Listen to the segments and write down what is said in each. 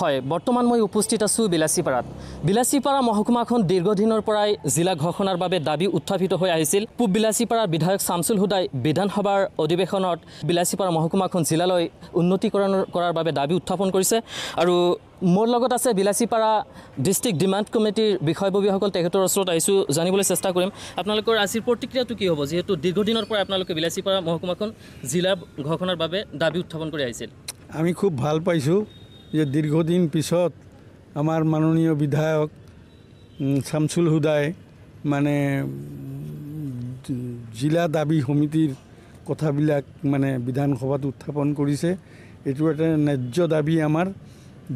হয় বৰ্তমান মই উপস্থিত আছোঁ বিলাচীপাৰাত বিলাচীপাৰা মহকুমাখন দীৰ্ঘদিনৰ পৰাই জিলা ঘোষণাৰ বাবে দাবী উত্থাপিত হৈ আহিছিল পূব বিলাচীপাৰাৰ বিধায়ক চামচুল হুদাই বিধানসভাৰ অধিৱেশনত বিলাচীপাৰা মহকুমাখন জিলালৈ উন্নতিকৰণ কৰাৰ বাবে দাবী উত্থাপন কৰিছে আৰু মোৰ লগত আছে বিলাচীপাৰা ডিষ্ট্ৰিক্ট ডিমাণ্ড কমিটিৰ বিষয়ববীয়াসকল তেখেতৰ ওচৰত আহিছোঁ জানিবলৈ চেষ্টা কৰিম আপোনালোকৰ আজিৰ প্ৰতিক্ৰিয়াটো কি হ'ব যিহেতু দীৰ্ঘদিনৰ পৰাই আপোনালোকে বিলাচীপাৰা মহকুমাখন জিলা ঘোষণাৰ বাবে দাবী উত্থাপন কৰি আহিছিল আমি খুব ভাল পাইছোঁ যে দীৰ্ঘদিন পিছত আমাৰ মাননীয় বিধায়ক শামচুল হুদাই মানে জিলা দাবী সমিতিৰ কথাবিলাক মানে বিধানসভাত উত্থাপন কৰিছে এইটো এটা ন্যায্য দাবী আমাৰ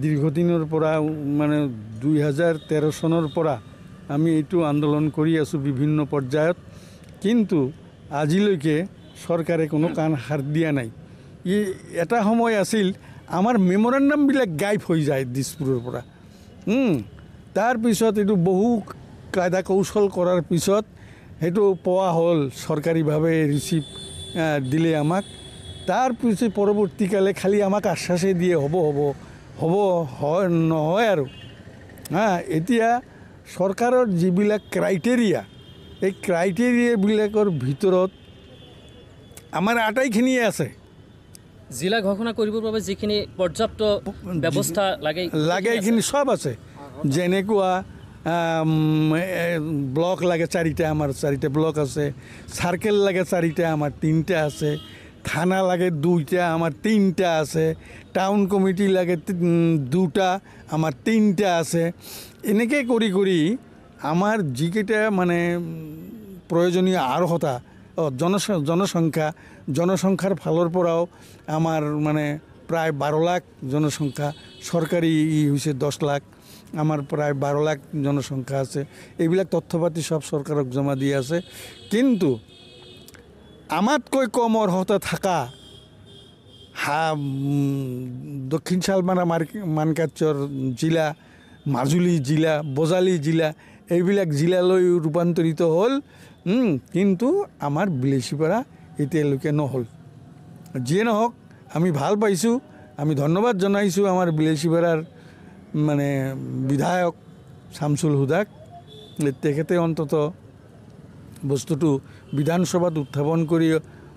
দীৰ্ঘদিনৰ পৰা মানে দুই হাজাৰ তেৰ চনৰ পৰা আমি এইটো আন্দোলন কৰি আছোঁ বিভিন্ন পৰ্যায়ত কিন্তু আজিলৈকে চৰকাৰে কোনো কাণ সাৰ দিয়া নাই ই এটা সময় আছিল আমাৰ মেম'ৰেণ্ডামবিলাক গাইব হৈ যায় দিছপুৰৰ পৰা তাৰপিছত এইটো বহু কাইদা কৌশল কৰাৰ পিছত সেইটো পোৱা হ'ল চৰকাৰীভাৱে ৰিচিপ দিলে আমাক তাৰপিছত পৰৱৰ্তীকালে খালি আমাক আশ্বাসে দিয়ে হ'ব হ'ব হ'ব হয় নহয় আৰু হা এতিয়া চৰকাৰৰ যিবিলাক ক্ৰাইটেৰিয়া এই ক্ৰাইটেৰিয়াবিলাকৰ ভিতৰত আমাৰ আটাইখিনিয়ে আছে জিলা ঘোষণা কৰিবৰ বাবে যিখিনি পৰ্যাপ্ত ব্যৱস্থা লাগে লাগে এইখিনি চব আছে যেনেকুৱা ব্লক লাগে চাৰিটা আমাৰ চাৰিটা ব্লক আছে চাৰ্কেল লাগে চাৰিটা আমাৰ তিনিটা আছে থানা লাগে দুইটা আমার তিনটা আছে টাউন কমিটি লাগে দুটা আমার তিনটা আছে এনেকৈ কৰি কৰি আমাৰ যিকেইটা মানে প্ৰয়োজনীয় আৰ্হতা জনসংখ্যা জনসংখ্যার ফালোর পরাও আমার মানে প্রায় বারো লাখ জনসংখ্যা সরকারি ই হয়েছে দশ লাখ আমার প্রায় বারো লাখ জনসংখ্যা আছে এইবিলাক তথ্যপাতি সব সরকারক জমা দিয়ে আছে কিন্তু আমাতকৈ কম অর্হতা থাকা হা দক্ষিণ শালমাৰা মানকাচর জিলা মাজুলী জিলা বজালী জিলা এইবিলাক জিলালৈ ৰূপান্তৰিত হ'ল কিন্তু আমাৰ পড়া এতিয়ালৈকে নহ'ল যিয়ে নহওক আমি ভাল পাইছোঁ আমি ধন্যবাদ জনাইছোঁ আমাৰ বিলেচিপাৰাৰ মানে বিধায়ক শামসুল হুদাক তেখেতে অন্ততঃ বস্তুটো বিধানসভাত উত্থাপন কৰি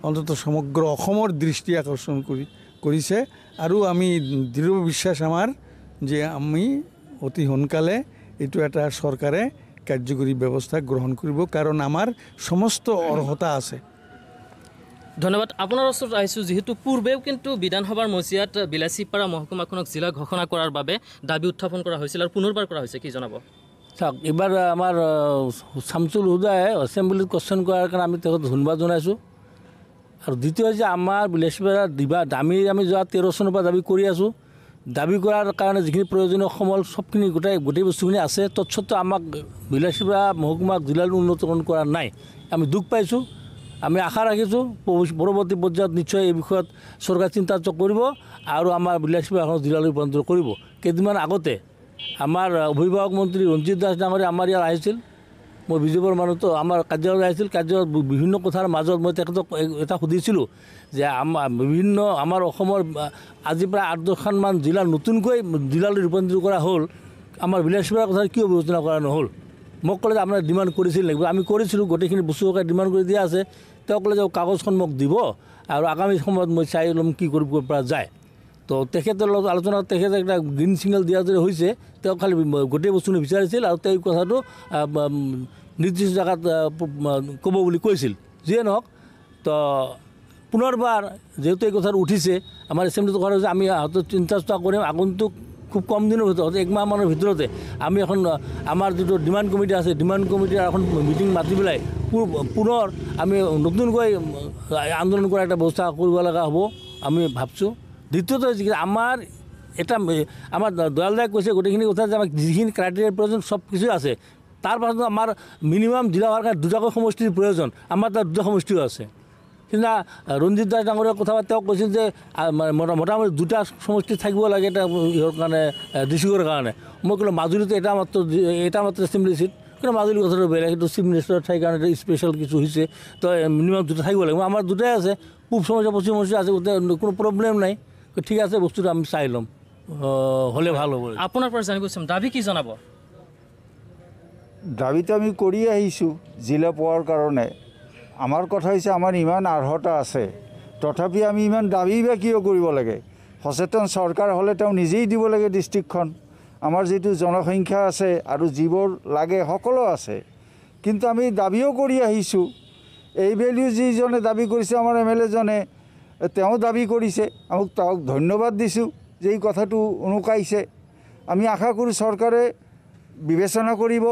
অন্তত সমগ্ৰ অসমৰ দৃষ্টি আকৰ্ষণ কৰি কৰিছে আৰু আমি দৃঢ় বিশ্বাস আমাৰ যে আমি অতি সোনকালে এইটো এটা চৰকাৰে কাৰ্যকৰী ব্যবস্থা গ্ৰহণ কৰব কাৰণ আমাৰ সমস্ত অৰ্হতা আছে ধন্যবাদ আপনাৰ ওসৰ আইসু যেহেতু পূৰ্বেও কিন্তু বিধানসভাৰ মজিয়াত বিলাচীপাৰা মহকুমাখনক জিলা ঘোষণা কৰাৰ বাবে দাবী উত্থাপন কৰা হৈছিল আৰু পুনৰবাৰ কৰা হৈছে কি জনাব চাওক এইবাৰ আমাৰ চামচুল হুদাই এসেম্বলিত কোশ্চন কৰাৰ কাৰণে আমি তো ধন্যবাদ জনাইছোঁ আৰু দ্বিতীয় যে আমাৰ বিলাচীপাৰা দিবা দামী আমি যোৱা তেৰ চনৰ পৰা দাবী কৰি আছোঁ দাবী কৰাৰ কাৰণে যিখিনি প্ৰয়োজনীয় সমল চবখিনি গোটেই গোটেই বস্তুখিনি আছে তৎসত্ত্ব আমাক বিলাসীপুৰা মহকুমাক জিলালৈ উন্নতকৰণ কৰা নাই আমি দুখ পাইছোঁ আমি আশা ৰাখিছোঁ পৰৱৰ্তী পৰ্যায়ত নিশ্চয় এই বিষয়ত চৰকাৰে চিন্তা কৰিব আৰু আমাৰ বিলাসীপুৰাখন জিলালৈ ৰূপান্তৰ কৰিব কেইদিনমান আগতে আমাৰ অভিভাৱক মন্ত্ৰী ৰঞ্জিত দাস ডাঙৰীয়া আমাৰ ইয়াত আহিছিল মই বিজেপিৰ মানুহটো আমাৰ কাজিৰঙা আহিছিল কাৰ্যালয়ত বিভিন্ন কথাৰ মাজত মই তেখেতক এটা সুধিছিলোঁ যে আমাৰ বিভিন্ন আমাৰ অসমৰ আজিৰ পৰা আঠ দহখনমান জিলা নতুনকৈ জিলালৈ ৰূপান্তৰিত কৰা হ'ল আমাৰ বিলাসীপাৰ কথা কিয় বিবেচনা কৰা নহ'ল মোক ক'লে যে আপোনাৰ ডিমাণ্ড কৰিছিল লাগিব আমি কৰিছিলোঁ গোটেইখিনি বস্তু সৰকাৰে ডিমাণ্ড কৰি দিয়া আছে তেওঁ ক'লে যে কাগজখন মোক দিব আৰু আগামী সময়ত মই চাই ল'ম কি কৰিব পৰা যায় তো তেখেতৰ লগত আলোচনা তেখেতে এটা গ্ৰীণ চিগনেল দিয়া যদি হৈছে তেওঁ খালি গোটেই বস্তুটো বিচাৰিছিল আৰু তেওঁ কথাটো নিৰ্দিষ্ট জেগাত ক'ব বুলি কৈছিল যিয়ে নহওক তো পুনৰবাৰ যিহেতু এই কথাটো উঠিছে আমাৰ এছেম্বলিটো কথা হৈছে আমি চিন্তা চোৱা কৰিম আগন্তুক খুব কম দিনৰ ভিতৰত একমাহমানৰ ভিতৰতে আমি এখন আমাৰ যিটো ডিমাণ্ড কমিটি আছে ডিমাণ্ড কমিটিৰ এখন মিটিং মাতি পেলাই পুনৰ আমি নতুনকৈ আন্দোলন কৰাৰ এটা ব্যৱস্থা কৰিব লগা হ'ব আমি ভাবছোঁ দ্বিতীয়তে আমাৰ এটা আমাৰ দয়ালদাই কৈছে গোটেইখিনি কথা যে আমাক যিখিনি ক্ৰাইটেৰিয়াৰ প্ৰয়োজন চব কিছু আছে তাৰ পাছত আমাৰ মিনিমাম জিলা হোৱাৰ কাৰণে দুটাকৈ সমষ্টিৰ প্ৰয়োজন আমাৰ তাত দুটা সমষ্টিও আছে সেইদিনা ৰঞ্জিত দাস ডাঙৰীয়া কথা পাতি তেওঁ কৈছিল যে মোটামুটি দুটা সমষ্টি থাকিব লাগে এটা ইহৰ কাৰণে ডিষ্ট্ৰিকৰ কাৰণে মই ক'লোঁ মাজুলীতে এটা মাত্ৰ এটা মাত্ৰ এছেম্বলি চিট কিন্তু মাজুলী কথাটো বেলেগ সেইটো চিফ মিনিষ্টাৰ ঠাইৰ কাৰণে এটা স্পেচিয়েল কিছু হৈছে তো মিনিমাম দুটা থাকিব লাগিব আমাৰ দুটাই আছে পূব সমস্যা পশ্চিম সমস্যা আছে গোটেই কোনো প্ৰব্লেম নাই ঠিক আছে বস্তুটো আমি চাই ল'ম হ'লে ভাল হ'ব আপোনাৰ পৰা জানিব দাবী কি জনাব দাবীটো আমি কৰি আহিছোঁ জিলা পোৱাৰ কাৰণে আমাৰ কথা হৈছে আমাৰ ইমান আৰ্হতা আছে তথাপি আমি ইমান দাবী বা কিয় কৰিব লাগে সচেতন চৰকাৰ হ'লে তেওঁ নিজেই দিব লাগে ডিষ্ট্ৰিক্টখন আমাৰ যিটো জনসংখ্যা আছে আৰু যিবোৰ লাগে সকলো আছে কিন্তু আমি দাবীও কৰি আহিছোঁ এই ভেলিও যিজনে দাবী কৰিছে আমাৰ এম এল এজনে তেওঁ দাবী কৰিছে আমাক তেওঁক ধন্যবাদ দিছোঁ যে এই কথাটো উনুকাইছে আমি আশা কৰোঁ চৰকাৰে বিবেচনা কৰিব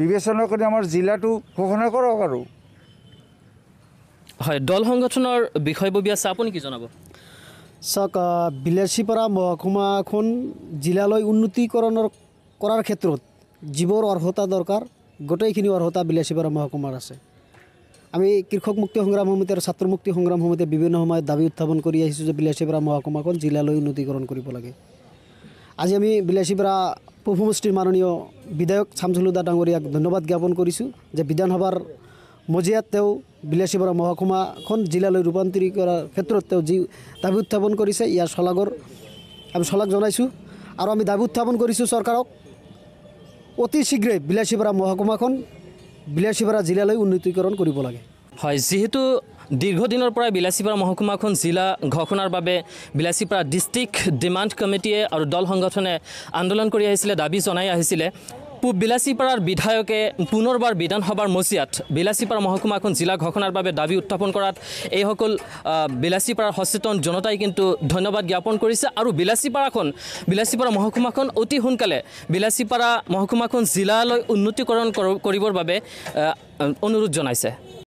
বিবেচনা কৰি আমাৰ জিলাটো ঘোষণা কৰক আৰু হয় দল সংগঠনৰ বিষয়ববী আছে আপুনি কি জনাব চাওক বিলাচীপাৰা মহকুমাখন জিলালৈ উন্নতিকৰণৰ কৰাৰ ক্ষেত্ৰত যিবোৰ অৰ্হতা দৰকাৰ গোটেইখিনি অৰ্হতা বিলাচীপাৰা মহকুমাৰ আছে আমি কৃষক মুক্তি সংগ্ৰাম সমিতি আৰু ছাত্ৰ মুক্তি সংগ্ৰাম সমিতিয়ে বিভিন্ন সময়ত দাবী উত্থাপন কৰি আহিছোঁ যে বিলাচীপৰা মহকুমাখন জিলালৈ উন্নতিকৰণ কৰিব লাগে আজি আমি বিলাচীপৰা পূৰ্বমুষ্টিৰ মাননীয় বিধায়ক চামচলুদা ডাঙৰীয়াক ধন্যবাদ জ্ঞাপন কৰিছোঁ যে বিধানসভাৰ মজিয়াত তেওঁ বিলাচীপৰা মহকুমাখন জিলালৈ ৰূপান্তৰি কৰাৰ ক্ষেত্ৰত তেওঁ যি দাবী উত্থাপন কৰিছে ইয়াৰ চলাগৰ আমি চলাগ জনাইছোঁ আৰু আমি দাবী উত্থাপন কৰিছোঁ চৰকাৰক অতি শীঘ্ৰে বিলাচীপৰা মহকুমাখন বিলাসীপাৰা জিলালৈ উন্নীতকৰণ কৰিব লাগে হয় যিহেতু দীৰ্ঘদিনৰ পৰা বিলাসীপাৰা মহকুমাখন জিলা ঘোষণাৰ বাবে বিলাসীপাৰা ডিষ্ট্ৰিক্ট ডিমাণ্ড কমিটিয়ে আৰু দল সংগঠনে আন্দোলন কৰি আহিছিলে দাবী জনাই আহিছিলে পূব বিলাসীপাড়ার বিধায়কে পুনর্বার বিধানসভার মজিয়াত বিলাসীপাড়া মহকুমাখন জেলা ঘোষণার বাবে দাবি উত্থাপন করাত এই সকল বিলাসীপাড়ার সচেতন জনতাই কিন্তু ধন্যবাদ জ্ঞাপন করেছে আর বিলাসীপাড়া বিলাসীপাড়া মহকুমাখন অতি সোনকালে বিলাসীপাড়া মহকুমাখন জেলালয় উন্নতিকরণ করবর অনুরোধ জানাইছে